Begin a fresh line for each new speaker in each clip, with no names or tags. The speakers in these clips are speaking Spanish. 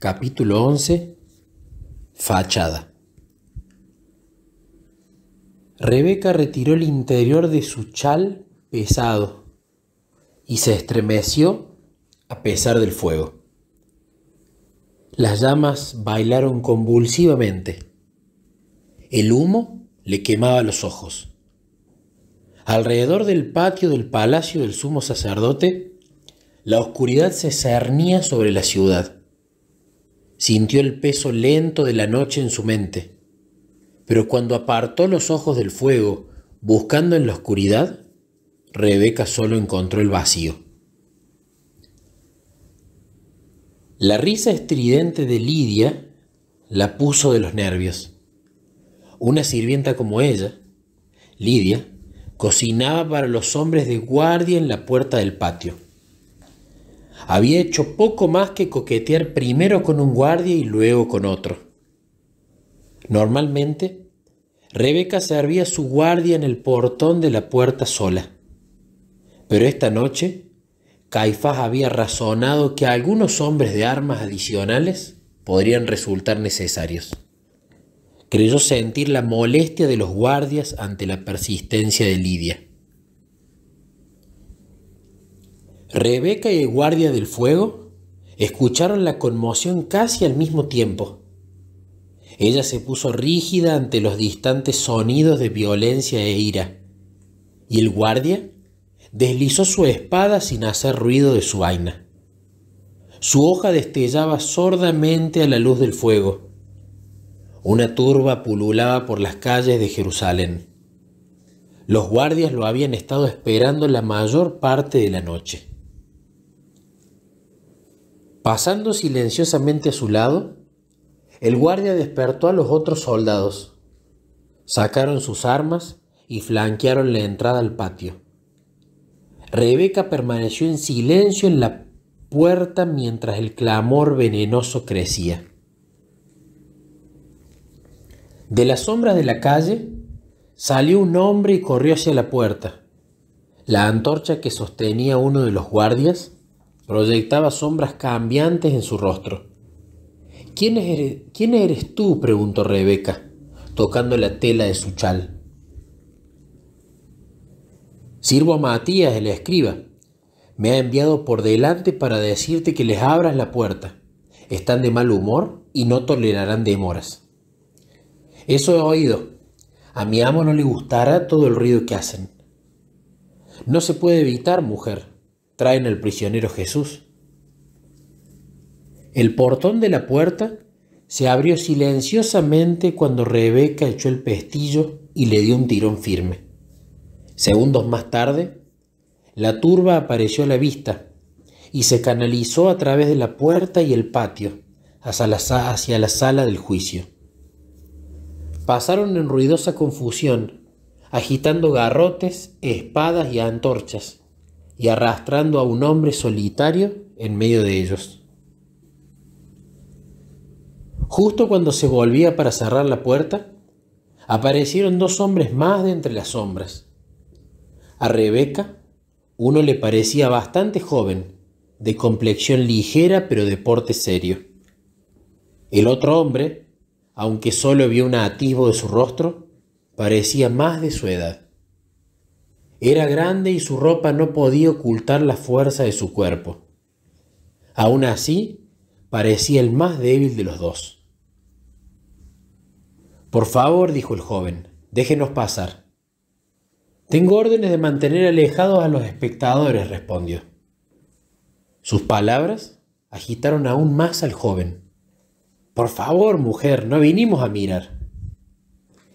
Capítulo 11. Fachada. Rebeca retiró el interior de su chal pesado y se estremeció a pesar del fuego. Las llamas bailaron convulsivamente. El humo le quemaba los ojos. Alrededor del patio del palacio del sumo sacerdote, la oscuridad se cernía sobre la ciudad. Sintió el peso lento de la noche en su mente, pero cuando apartó los ojos del fuego, buscando en la oscuridad, Rebeca solo encontró el vacío. La risa estridente de Lidia la puso de los nervios. Una sirvienta como ella, Lidia, cocinaba para los hombres de guardia en la puerta del patio había hecho poco más que coquetear primero con un guardia y luego con otro. Normalmente, Rebeca servía a su guardia en el portón de la puerta sola. Pero esta noche, Caifás había razonado que algunos hombres de armas adicionales podrían resultar necesarios. Creyó sentir la molestia de los guardias ante la persistencia de Lidia. Rebeca y el guardia del fuego escucharon la conmoción casi al mismo tiempo. Ella se puso rígida ante los distantes sonidos de violencia e ira, y el guardia deslizó su espada sin hacer ruido de su vaina. Su hoja destellaba sordamente a la luz del fuego. Una turba pululaba por las calles de Jerusalén. Los guardias lo habían estado esperando la mayor parte de la noche. Pasando silenciosamente a su lado, el guardia despertó a los otros soldados. Sacaron sus armas y flanquearon la entrada al patio. Rebeca permaneció en silencio en la puerta mientras el clamor venenoso crecía. De las sombras de la calle salió un hombre y corrió hacia la puerta. La antorcha que sostenía uno de los guardias Proyectaba sombras cambiantes en su rostro. ¿Quién eres, ¿Quién eres tú? preguntó Rebeca, tocando la tela de su chal. Sirvo a Matías, el escriba. Me ha enviado por delante para decirte que les abras la puerta. Están de mal humor y no tolerarán demoras. Eso he oído. A mi amo no le gustará todo el ruido que hacen. No se puede evitar, mujer traen al prisionero Jesús. El portón de la puerta se abrió silenciosamente cuando Rebeca echó el pestillo y le dio un tirón firme. Segundos más tarde, la turba apareció a la vista y se canalizó a través de la puerta y el patio hacia la, hacia la sala del juicio. Pasaron en ruidosa confusión, agitando garrotes, espadas y antorchas y arrastrando a un hombre solitario en medio de ellos. Justo cuando se volvía para cerrar la puerta, aparecieron dos hombres más de entre las sombras. A Rebeca, uno le parecía bastante joven, de complexión ligera pero de porte serio. El otro hombre, aunque solo vio un atisbo de su rostro, parecía más de su edad. Era grande y su ropa no podía ocultar la fuerza de su cuerpo. Aún así, parecía el más débil de los dos. Por favor, dijo el joven, déjenos pasar. Tengo órdenes de mantener alejados a los espectadores, respondió. Sus palabras agitaron aún más al joven. Por favor, mujer, no vinimos a mirar.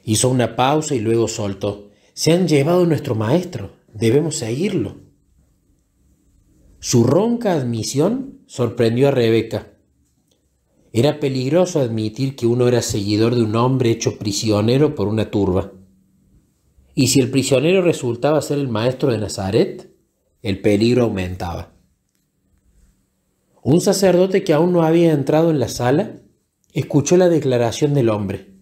Hizo una pausa y luego soltó. Se han llevado a nuestro maestro, debemos seguirlo. Su ronca admisión sorprendió a Rebeca. Era peligroso admitir que uno era seguidor de un hombre hecho prisionero por una turba. Y si el prisionero resultaba ser el maestro de Nazaret, el peligro aumentaba. Un sacerdote que aún no había entrado en la sala escuchó la declaración del hombre.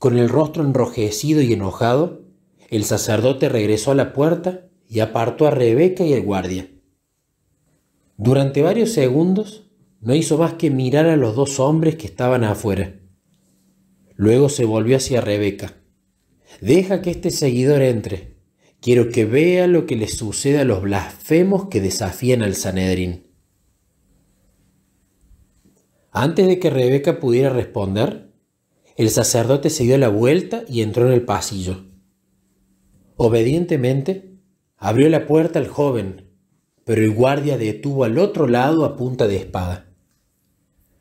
Con el rostro enrojecido y enojado, el sacerdote regresó a la puerta y apartó a Rebeca y al guardia. Durante varios segundos no hizo más que mirar a los dos hombres que estaban afuera. Luego se volvió hacia Rebeca. Deja que este seguidor entre. Quiero que vea lo que le sucede a los blasfemos que desafían al Sanedrín. Antes de que Rebeca pudiera responder, el sacerdote se dio la vuelta y entró en el pasillo. Obedientemente, abrió la puerta al joven, pero el guardia detuvo al otro lado a punta de espada.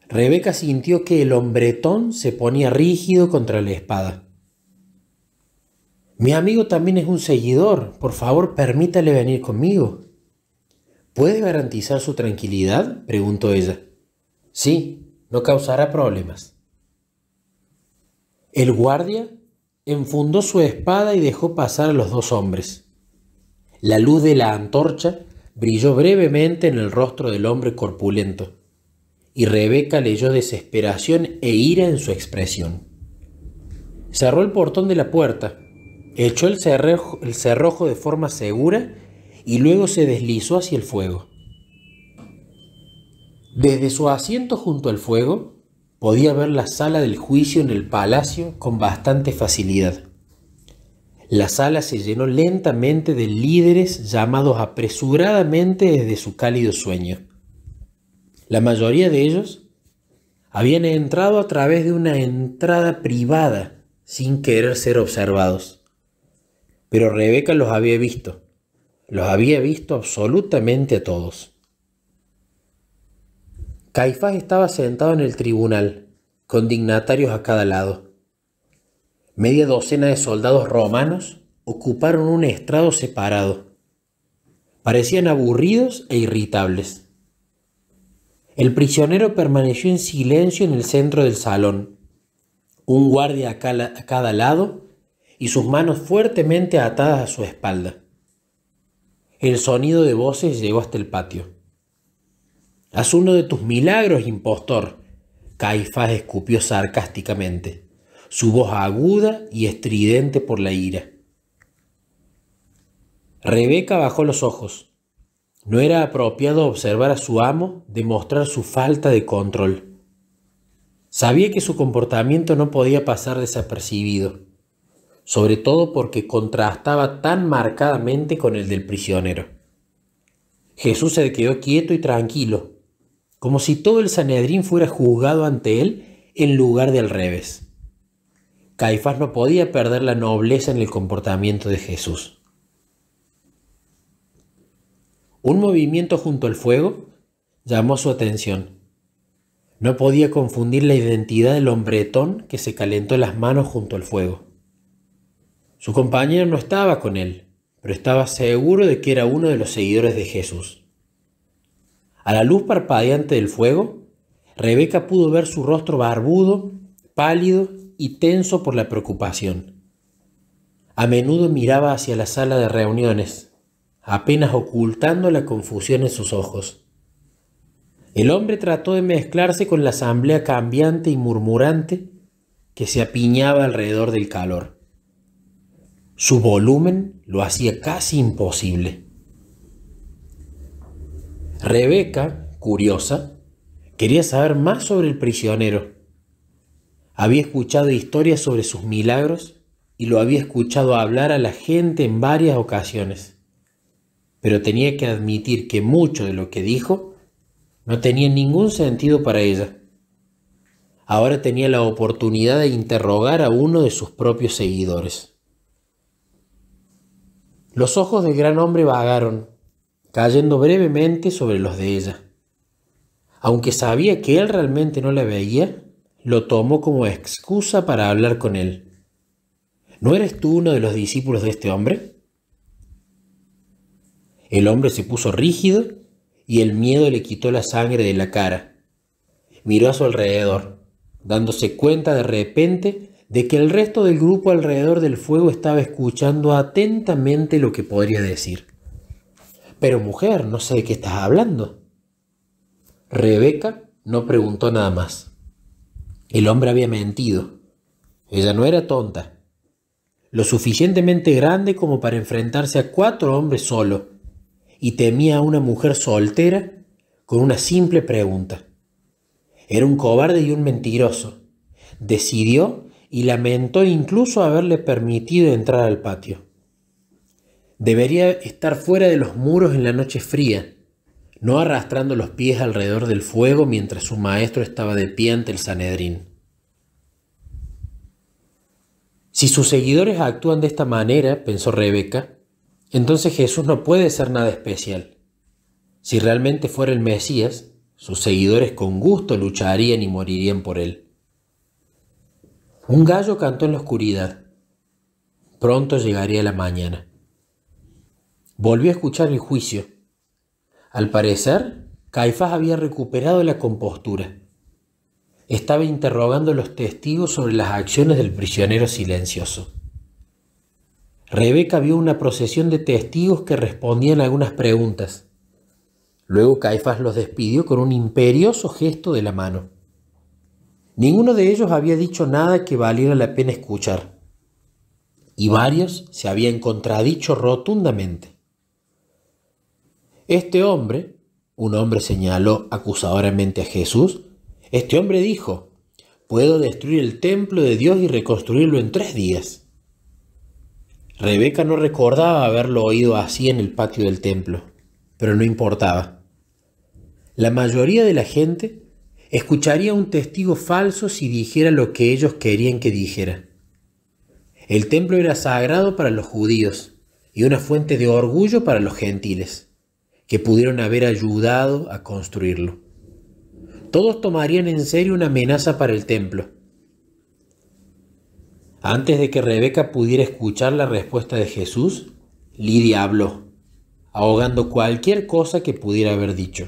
Rebeca sintió que el hombretón se ponía rígido contra la espada. Mi amigo también es un seguidor, por favor permítale venir conmigo. ¿Puede garantizar su tranquilidad? preguntó ella. Sí, no causará problemas. El guardia enfundó su espada y dejó pasar a los dos hombres. La luz de la antorcha brilló brevemente en el rostro del hombre corpulento, y Rebeca leyó desesperación e ira en su expresión. Cerró el portón de la puerta, echó el cerrojo, de forma segura y luego se deslizó hacia el fuego. Desde su asiento junto al fuego, podía ver la sala del juicio en el palacio con bastante facilidad. La sala se llenó lentamente de líderes llamados apresuradamente desde su cálido sueño. La mayoría de ellos habían entrado a través de una entrada privada sin querer ser observados. Pero Rebeca los había visto, los había visto absolutamente a todos. Caifás estaba sentado en el tribunal, con dignatarios a cada lado. Media docena de soldados romanos ocuparon un estrado separado. Parecían aburridos e irritables. El prisionero permaneció en silencio en el centro del salón, un guardia a cada, lado y sus manos fuertemente atadas a su espalda. El sonido de voces llegó hasta el patio. Haz uno de tus milagros, impostor. Caifás escupió sarcásticamente, su voz aguda y estridente por la ira. Rebeca bajó los ojos. No era apropiado observar a su amo demostrar su falta de control. Sabía que su comportamiento no podía pasar desapercibido, sobre todo porque contrastaba tan marcadamente con el del prisionero. Jesús se quedó quieto y tranquilo, como si todo el Sanedrín fuera juzgado ante él en lugar del revés. Caifás no podía perder la nobleza en el comportamiento de Jesús. Un movimiento junto al fuego llamó su atención. No podía confundir la identidad del hombretón que se calentó las manos junto al fuego. Su compañero no estaba con él, pero estaba seguro de que era uno de los seguidores de Jesús. A la luz parpadeante del fuego, Rebeca pudo ver su rostro barbudo, pálido y tenso por la preocupación. A menudo miraba hacia la sala de reuniones, apenas ocultando la confusión en sus ojos. El hombre trató de mezclarse con la asamblea cambiante y murmurante que se apiñaba alrededor del calor. Su volumen lo hacía casi imposible. Rebeca, curiosa, quería saber más sobre el prisionero. Había escuchado historias sobre sus milagros y lo había escuchado hablar a la gente en varias ocasiones. Pero tenía que admitir que mucho de lo que dijo no tenía ningún sentido para ella. Ahora tenía la oportunidad de interrogar a uno de sus propios seguidores. Los ojos del gran hombre vagaron cayendo brevemente sobre los de ella. Aunque sabía que él realmente no la veía, lo tomó como excusa para hablar con él. ¿No eres tú uno de los discípulos de este hombre? El hombre se puso rígido y el miedo le quitó la sangre de la cara. Miró a su alrededor, dándose cuenta de repente de que el resto del grupo alrededor del fuego estaba escuchando atentamente lo que podría decir. Pero mujer, no sé de qué estás hablando. Rebeca no preguntó nada más. El hombre había mentido. Ella no era tonta. Lo suficientemente grande como para enfrentarse a cuatro hombres solo. Y temía a una mujer soltera con una simple pregunta. Era un cobarde y un mentiroso. Decidió y lamentó incluso haberle permitido entrar al patio. Debería estar fuera de los muros en la noche fría, no arrastrando los pies alrededor del fuego mientras su maestro estaba de pie ante el Sanedrín. Si sus seguidores actúan de esta manera, pensó Rebeca, entonces Jesús no puede ser nada especial. Si realmente fuera el Mesías, sus seguidores con gusto lucharían y morirían por él. Un gallo cantó en la oscuridad. Pronto llegaría la mañana. Volvió a escuchar el juicio. Al parecer, Caifás había recuperado la compostura. Estaba interrogando a los testigos sobre las acciones del prisionero silencioso. Rebeca vio una procesión de testigos que respondían a algunas preguntas. Luego Caifás los despidió con un imperioso gesto de la mano. Ninguno de ellos había dicho nada que valiera la pena escuchar, y varios se habían contradicho rotundamente. Este hombre, un hombre señaló acusadoramente a Jesús, este hombre dijo, puedo destruir el templo de Dios y reconstruirlo en tres días. Rebeca no recordaba haberlo oído así en el patio del templo, pero no importaba. La mayoría de la gente escucharía un testigo falso si dijera lo que ellos querían que dijera. El templo era sagrado para los judíos y una fuente de orgullo para los gentiles que pudieron haber ayudado a construirlo. Todos tomarían en serio una amenaza para el templo. Antes de que Rebeca pudiera escuchar la respuesta de Jesús, Lidia habló, ahogando cualquier cosa que pudiera haber dicho.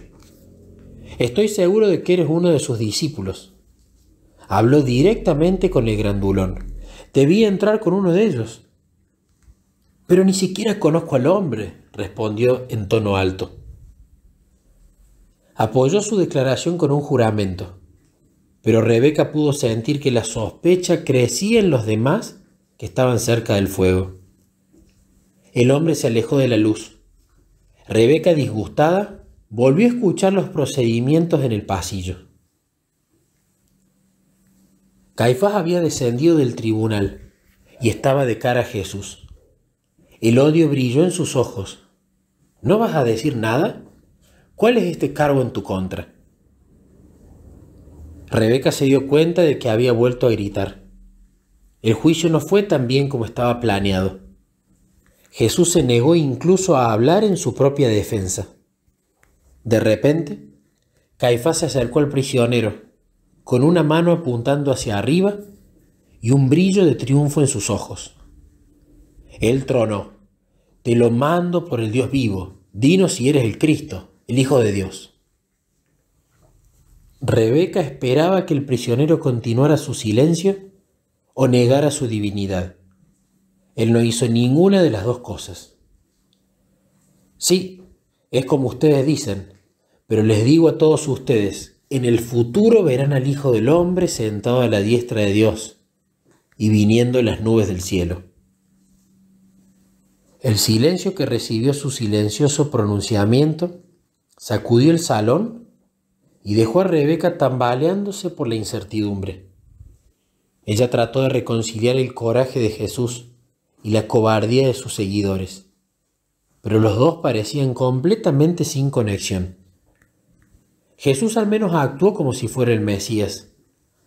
Estoy seguro de que eres uno de sus discípulos. Habló directamente con el grandulón. vi entrar con uno de ellos. Pero ni siquiera conozco al hombre, respondió en tono alto. Apoyó su declaración con un juramento, pero Rebeca pudo sentir que la sospecha crecía en los demás que estaban cerca del fuego. El hombre se alejó de la luz. Rebeca, disgustada, volvió a escuchar los procedimientos en el pasillo. Caifás había descendido del tribunal y estaba de cara a Jesús. El odio brilló en sus ojos. ¿No vas a decir nada? ¿Cuál es este cargo en tu contra? Rebeca se dio cuenta de que había vuelto a gritar. El juicio no fue tan bien como estaba planeado. Jesús se negó incluso a hablar en su propia defensa. De repente, Caifás se acercó al prisionero, con una mano apuntando hacia arriba y un brillo de triunfo en sus ojos. Él tronó. Te lo mando por el Dios vivo. Dinos si eres el Cristo, el Hijo de Dios. Rebeca esperaba que el prisionero continuara su silencio o negara su divinidad. Él no hizo ninguna de las dos cosas. Sí, es como ustedes dicen, pero les digo a todos ustedes, en el futuro verán al Hijo del Hombre sentado a la diestra de Dios y viniendo en las nubes del cielo. El silencio que recibió su silencioso pronunciamiento sacudió el salón y dejó a Rebeca tambaleándose por la incertidumbre. Ella trató de reconciliar el coraje de Jesús y la cobardía de sus seguidores, pero los dos parecían completamente sin conexión. Jesús al menos actuó como si fuera el Mesías,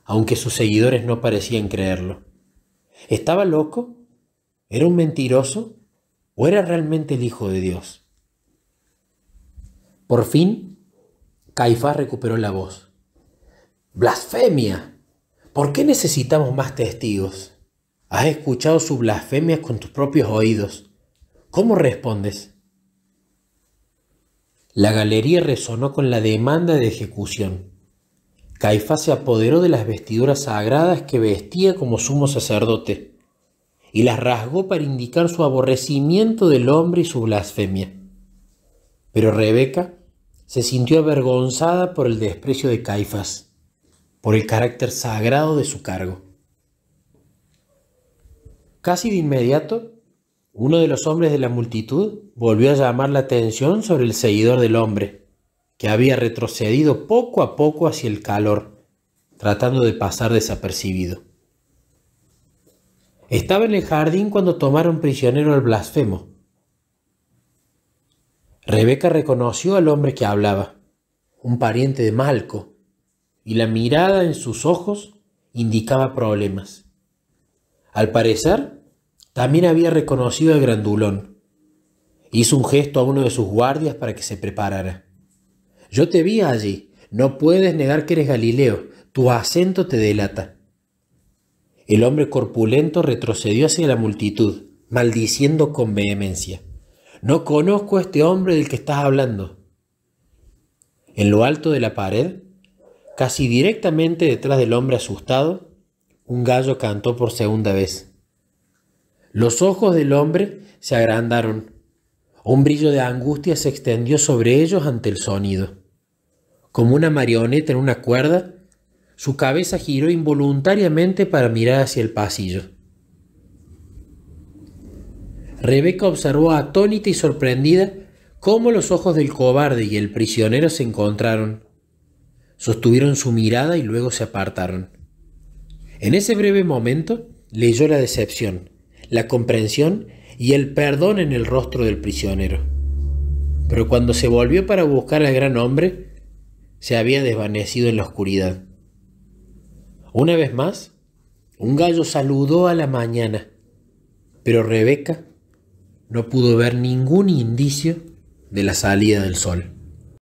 aunque sus seguidores no parecían creerlo. ¿Estaba loco? ¿Era un mentiroso? ¿O era realmente el Hijo de Dios? Por fin, Caifás recuperó la voz. ¡Blasfemia! ¿Por qué necesitamos más testigos? Has escuchado sus blasfemias con tus propios oídos. ¿Cómo respondes? La galería resonó con la demanda de ejecución. Caifás se apoderó de las vestiduras sagradas que vestía como sumo sacerdote y las rasgó para indicar su aborrecimiento del hombre y su blasfemia. Pero Rebeca se sintió avergonzada por el desprecio de Caifás, por el carácter sagrado de su cargo. Casi de inmediato, uno de los hombres de la multitud volvió a llamar la atención sobre el seguidor del hombre, que había retrocedido poco a poco hacia el calor, tratando de pasar desapercibido. Estaba en el jardín cuando tomaron prisionero al blasfemo. Rebeca reconoció al hombre que hablaba, un pariente de Malco, y la mirada en sus ojos indicaba problemas. Al parecer, también había reconocido al grandulón. Hizo un gesto a uno de sus guardias para que se preparara. Yo te vi allí. No puedes negar que eres Galileo. Tu acento te delata. El hombre corpulento retrocedió hacia la multitud, maldiciendo con vehemencia. No conozco a este hombre del que estás hablando. En lo alto de la pared, casi directamente detrás del hombre asustado, un gallo cantó por segunda vez. Los ojos del hombre se agrandaron. Un brillo de angustia se extendió sobre ellos ante el sonido. Como una marioneta en una cuerda, su cabeza giró involuntariamente para mirar hacia el pasillo. Rebeca observó atónita y sorprendida cómo los ojos del cobarde y el prisionero se encontraron. Sostuvieron su mirada y luego se apartaron. En ese breve momento leyó la decepción, la comprensión y el perdón en el rostro del prisionero. Pero cuando se volvió para buscar al gran hombre, se había desvanecido en la oscuridad. Una vez más, un gallo saludó a la mañana, pero Rebeca no pudo ver ningún indicio de la salida del sol.